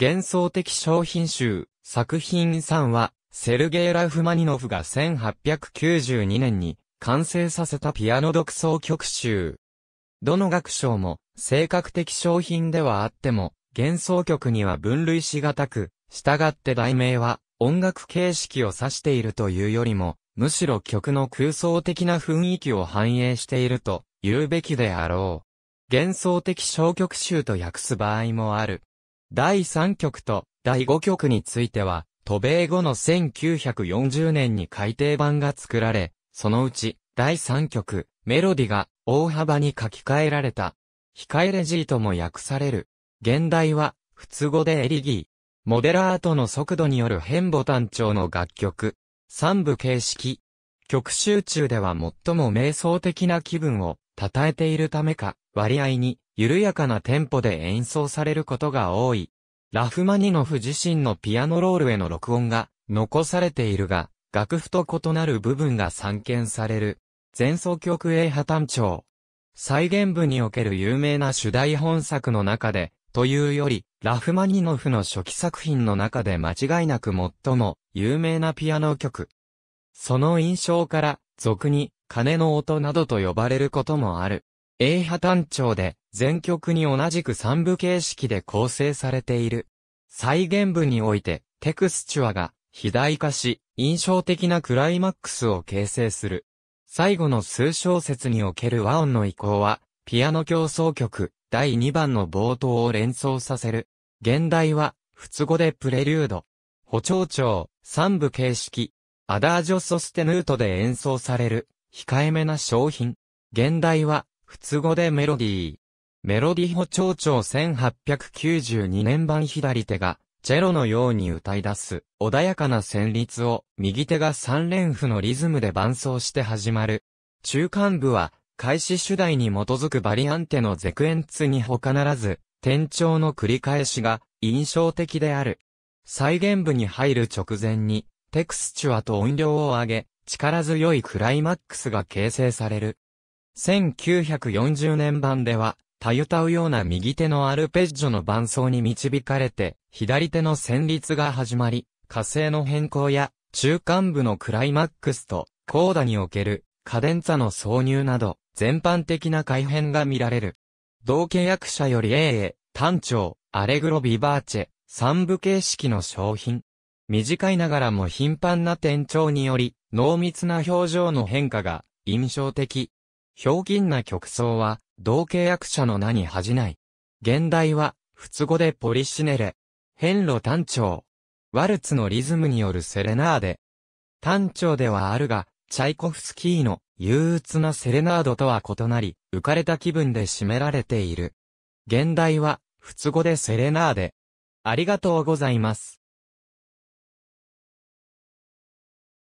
幻想的商品集、作品3は、セルゲイ・ラフマニノフが1892年に完成させたピアノ独奏曲集。どの楽章も、性格的商品ではあっても、幻想曲には分類しがたく、従って題名は、音楽形式を指しているというよりも、むしろ曲の空想的な雰囲気を反映していると言うべきであろう。幻想的小曲集と訳す場合もある。第3局と第5局については、渡米後の1940年に改訂版が作られ、そのうち、第3局、メロディが大幅に書き換えられた。控えレジーとも訳される。現代は、普通語でエリギー。モデラートの速度による変ボタン調の楽曲。三部形式。曲集中では最も瞑想的な気分を称えているためか、割合に緩やかなテンポで演奏されることが多い。ラフマニノフ自身のピアノロールへの録音が残されているが、楽譜と異なる部分が散見される。前奏曲 A 破綻調。再現部における有名な主題本作の中で、というより、ラフマニノフの初期作品の中で間違いなく最も有名なピアノ曲。その印象から、俗に、鐘の音などと呼ばれることもある。A 破綻調で、全曲に同じく三部形式で構成されている。再現部において、テクスチュアが肥大化し、印象的なクライマックスを形成する。最後の数小節における和音の移行は、ピアノ競争曲、第2番の冒頭を連想させる。現代は、都語でプレリュード。補聴調、三部形式。アダージョソステヌートで演奏される、控えめな商品。現代は、都語でメロディー。メロディホ蝶調1892年版左手が、チェロのように歌い出す、穏やかな旋律を、右手が三連符のリズムで伴奏して始まる。中間部は、開始主題に基づくバリアンテのゼクエンツに他ならず、転調の繰り返しが、印象的である。再現部に入る直前に、テクスチュアと音量を上げ、力強いクライマックスが形成される。1940年版では、たゆたうような右手のアルペッジョの伴奏に導かれて、左手の旋律が始まり、火星の変更や、中間部のクライマックスと、コーダにおける、カデンツァの挿入など、全般的な改変が見られる。同契約者より A へ、単調、アレグロビバーチェ、三部形式の商品。短いながらも頻繁な転調により、濃密な表情の変化が印象的。ひょうきんな曲奏は、同契約者の名に恥じない。現代は、仏語でポリシネレ。変路単調。ワルツのリズムによるセレナーデ。単調ではあるが、チャイコフスキーの憂鬱なセレナードとは異なり、浮かれた気分で締められている。現代は、仏語でセレナーデ。ありがとうございます。